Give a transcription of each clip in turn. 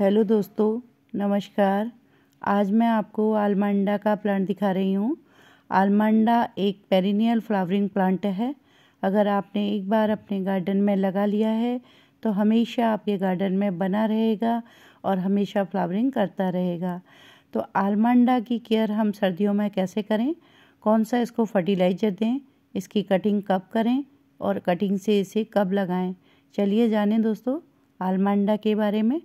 hello दोस्तों नमस्कार आज मैं आपको आलमंडा का प्लांट दिखा रही हूँ आलमंडा एक पेरिनियल फ्लावरिंग प्लांट है अगर आपने एक बार अपने गार्डन में लगा लिया है तो हमेशा आपके गार्डन में बना रहेगा और हमेशा फ्लावरिंग करता रहेगा तो आलमंडा की केयर हम सर्दियों में कैसे करें कौन सा इसको फर्टिलाइजर दें इसकी कटिंग कब करें और कटिंग से इसे कब लगाएँ चलिए जाने दोस्तों आलमंडा के बारे में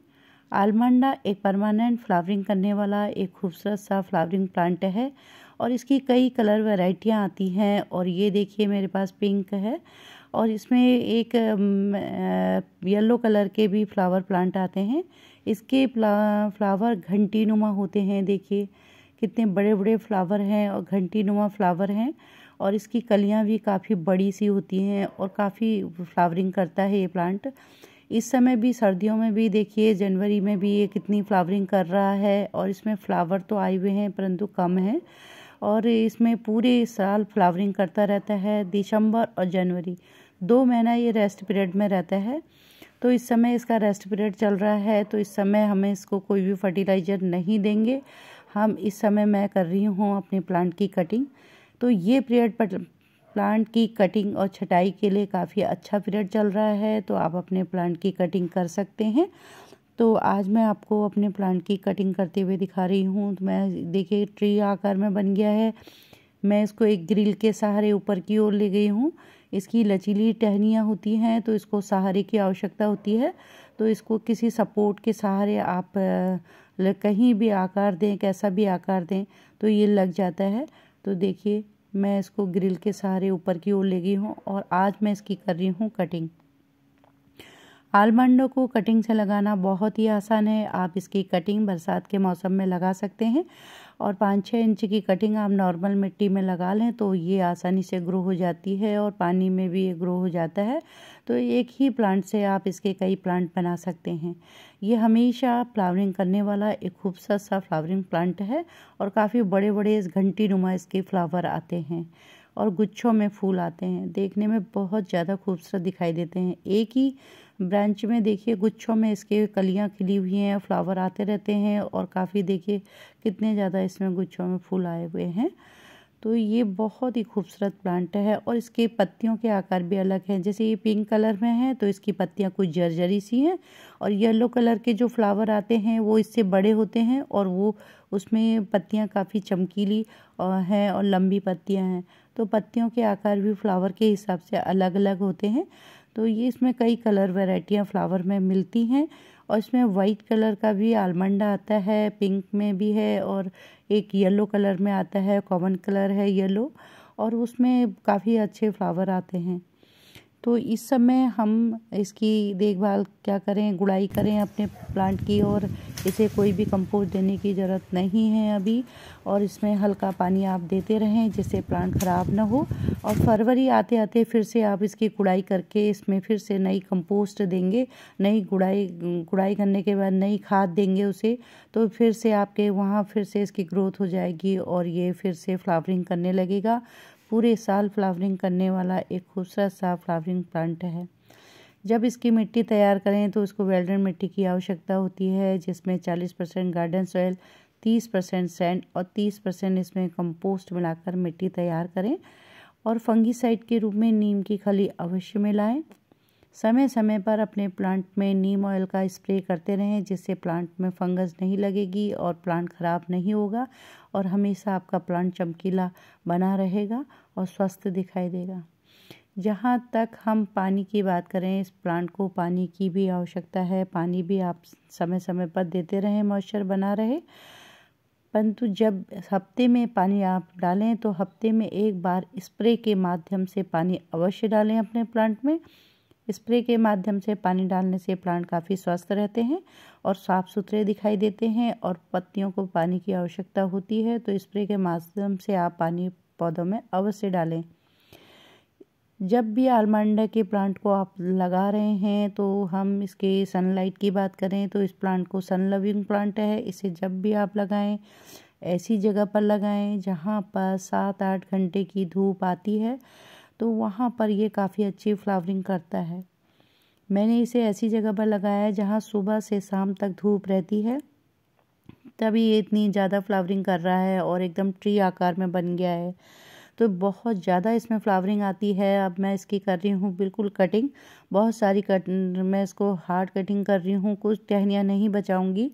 आलमंडा एक परमानेंट फ्लावरिंग करने वाला एक खूबसूरत सा फ्लावरिंग प्लांट है और इसकी कई कलर वैरायटियाँ आती हैं और ये देखिए मेरे पास पिंक है और इसमें एक येलो कलर के भी फ्लावर प्लांट आते हैं इसके फ्लावर घंटी नुमा होते हैं देखिए कितने बड़े बड़े फ्लावर हैं और घंटी नुमा फ्लावर हैं और इसकी कलियाँ भी काफ़ी बड़ी सी होती हैं और काफ़ी फ्लावरिंग करता है ये प्लांट इस समय भी सर्दियों में भी देखिए जनवरी में भी ये कितनी फ्लावरिंग कर रहा है और इसमें फ्लावर तो आए हुए हैं परंतु कम है और इसमें पूरे साल फ्लावरिंग करता रहता है दिसंबर और जनवरी दो महीना ये रेस्ट पीरियड में रहता है तो इस समय इसका रेस्ट पीरियड चल रहा है तो इस समय हमें इसको कोई भी फर्टिलाइज़र नहीं देंगे हम इस समय मैं कर रही हूँ अपने प्लांट की कटिंग तो ये पीरियड प्लांट की कटिंग और छटाई के लिए काफ़ी अच्छा पीरियड चल रहा है तो आप अपने प्लांट की कटिंग कर सकते हैं तो आज मैं आपको अपने प्लांट की कटिंग करते हुए दिखा रही हूँ तो मैं देखिए ट्री आकार में बन गया है मैं इसको एक ग्रिल के सहारे ऊपर की ओर ले गई हूँ इसकी लचीली टहनियाँ होती हैं तो इसको सहारे की आवश्यकता होती है तो इसको किसी सपोर्ट के सहारे आप कहीं भी आकार दें कैसा भी आकार दें तो ये लग जाता है तो देखिए मैं इसको ग्रिल के सहारे ऊपर की ओर ले गई हूँ और आज मैं इसकी कर रही हूँ कटिंग आलमंडों को कटिंग से लगाना बहुत ही आसान है आप इसकी कटिंग बरसात के मौसम में लगा सकते हैं और पाँच छः इंच की कटिंग आप नॉर्मल मिट्टी में लगा लें तो ये आसानी से ग्रो हो जाती है और पानी में भी ये ग्रो हो जाता है तो एक ही प्लांट से आप इसके कई प्लांट बना सकते हैं ये हमेशा फ्लावरिंग करने वाला एक खूबसूरत सा फ्लावरिंग प्लांट है और काफ़ी बड़े बड़े इस घंटी नुमा इसके फ्लावर आते हैं और गुच्छों में फूल आते हैं देखने में बहुत ज़्यादा खूबसूरत दिखाई देते हैं एक ही ब्रांच में देखिए गुच्छों में इसके कलियाँ खिली हुई हैं फ्लावर आते रहते हैं और काफ़ी देखिए कितने ज़्यादा इसमें गुच्छों में फूल आए हुए हैं तो ये बहुत ही खूबसूरत प्लांट है और इसके पत्तियों के आकार भी अलग हैं जैसे ये पिंक कलर में है तो इसकी पत्तियाँ कुछ जर्जरी सी हैं और येलो कलर के जो फ्लावर आते हैं वो इससे बड़े होते हैं और वो उसमें पत्तियाँ काफ़ी चमकीली हैं और लंबी पत्तियाँ हैं तो पत्तियों के आकार भी फ्लावर के हिसाब से अलग अलग होते हैं तो ये इसमें कई कलर वेराइटियाँ फ्लावर में मिलती हैं और इसमें वाइट कलर का भी आलमंडा आता है पिंक में भी है और एक येलो कलर में आता है कॉमन कलर है येलो और उसमें काफ़ी अच्छे फ्लावर आते हैं तो इस समय हम इसकी देखभाल क्या करें गुड़ाई करें अपने प्लांट की और इसे कोई भी कंपोस्ट देने की ज़रूरत नहीं है अभी और इसमें हल्का पानी आप देते रहें जिससे प्लांट ख़राब ना हो और फरवरी आते आते फिर से आप इसकी गुड़ाई करके इसमें फिर से नई कंपोस्ट देंगे नई गुड़ाई गुड़ाई करने के बाद नई खाद देंगे उसे तो फिर से आपके वहाँ फिर से इसकी ग्रोथ हो जाएगी और ये फिर से फ्लावरिंग करने लगेगा पूरे साल फ्लावरिंग करने वाला एक खूबसूरत सा फ्लावरिंग प्लांट है जब इसकी मिट्टी तैयार करें तो इसको वेल्डन मिट्टी की आवश्यकता होती है जिसमें 40 percent garden soil 30 percent sand और 30 परसेंट इसमें कंपोस्ट मिलाकर मिट्टी तैयार करें और फंगीसाइड के रूप में नीम की खली अवश्य मिलाएं समय समय पर अपने प्लांट में नीम ऑयल का स्प्रे करते रहें जिससे प्लांट में फंगस नहीं लगेगी और प्लांट ख़राब नहीं होगा और हमेशा आपका प्लांट चमकीला बना रहेगा और स्वस्थ दिखाई देगा जहाँ तक हम पानी की बात करें इस प्लांट को पानी की भी आवश्यकता है पानी भी आप समय समय पर देते रहें मॉइस्चर बना रहे परंतु जब हफ्ते में पानी आप डालें तो हफ्ते में एक बार स्प्रे के माध्यम से पानी अवश्य डालें अपने प्लांट में स्प्रे के माध्यम से पानी डालने से प्लांट काफ़ी स्वस्थ रहते हैं और साफ़ सुथरे दिखाई देते हैं और पत्तियों को पानी की आवश्यकता होती है तो स्प्रे के माध्यम से आप पानी पौधों में अवश्य डालें जब भी आलमंडा के प्लांट को आप लगा रहे हैं तो हम इसके सनलाइट की बात करें तो इस प्लांट को सन लविंग प्लांट है इसे जब भी आप लगाएं ऐसी जगह पर लगाएं जहाँ पर सात आठ घंटे की धूप आती है तो वहाँ पर ये काफ़ी अच्छी फ्लावरिंग करता है मैंने इसे ऐसी जगह पर लगाया है जहाँ सुबह से शाम तक धूप रहती है तभी ये इतनी ज़्यादा फ्लावरिंग कर रहा है और एकदम ट्री आकार में बन गया है तो बहुत ज़्यादा इसमें फ्लावरिंग आती है अब मैं इसकी कर रही हूँ बिल्कुल कटिंग बहुत सारी कट मैं इसको हार्ड कटिंग कर रही हूँ कुछ टहनियाँ नहीं बचाऊँगी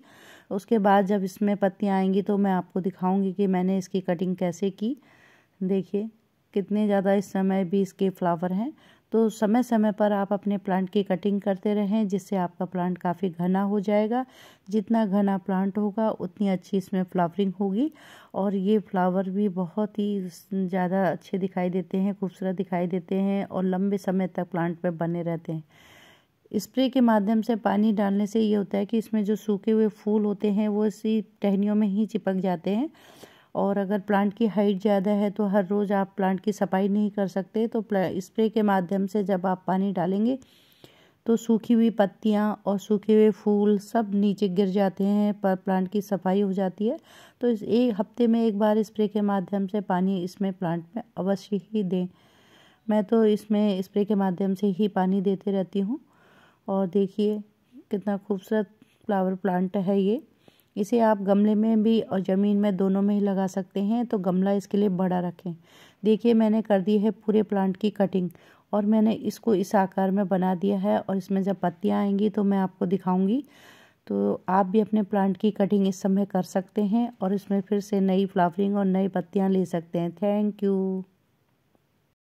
उसके बाद जब इसमें पत्तियाँ आएंगी तो मैं आपको दिखाऊँगी कि मैंने इसकी कटिंग कैसे की देखिए कितने ज़्यादा इस समय भी इसके फ्लावर हैं तो समय समय पर आप अपने प्लांट की कटिंग करते रहें जिससे आपका प्लांट काफ़ी घना हो जाएगा जितना घना प्लांट होगा उतनी अच्छी इसमें फ्लावरिंग होगी और ये फ्लावर भी बहुत ही ज़्यादा अच्छे दिखाई देते हैं खूबसूरत दिखाई देते हैं और लंबे समय तक प्लांट पर बने रहते हैं स्प्रे के माध्यम से पानी डालने से ये होता है कि इसमें जो सूखे हुए फूल होते हैं वो इसी टहनियों में ही चिपक जाते हैं और अगर प्लांट की हाइट ज़्यादा है तो हर रोज़ आप प्लांट की सफाई नहीं कर सकते तो स्प्रे के माध्यम से जब आप पानी डालेंगे तो सूखी हुई पत्तियाँ और सूखे हुए फूल सब नीचे गिर जाते हैं पर प्लांट की सफाई हो जाती है तो इस एक हफ्ते में एक बार स्प्रे के माध्यम से पानी इसमें प्लांट में अवश्य ही दें मैं तो इसमें स्प्रे के माध्यम से ही पानी देते रहती हूँ और देखिए कितना खूबसूरत फ्लावर प्लांट है ये इसे आप गमले में भी और ज़मीन में दोनों में ही लगा सकते हैं तो गमला इसके लिए बड़ा रखें देखिए मैंने कर दी है पूरे प्लांट की कटिंग और मैंने इसको इस आकार में बना दिया है और इसमें जब पत्तियाँ आएंगी तो मैं आपको दिखाऊंगी तो आप भी अपने प्लांट की कटिंग इस समय कर सकते हैं और इसमें फिर से नई फ्लावरिंग और नई पत्तियाँ ले सकते हैं थैंक यू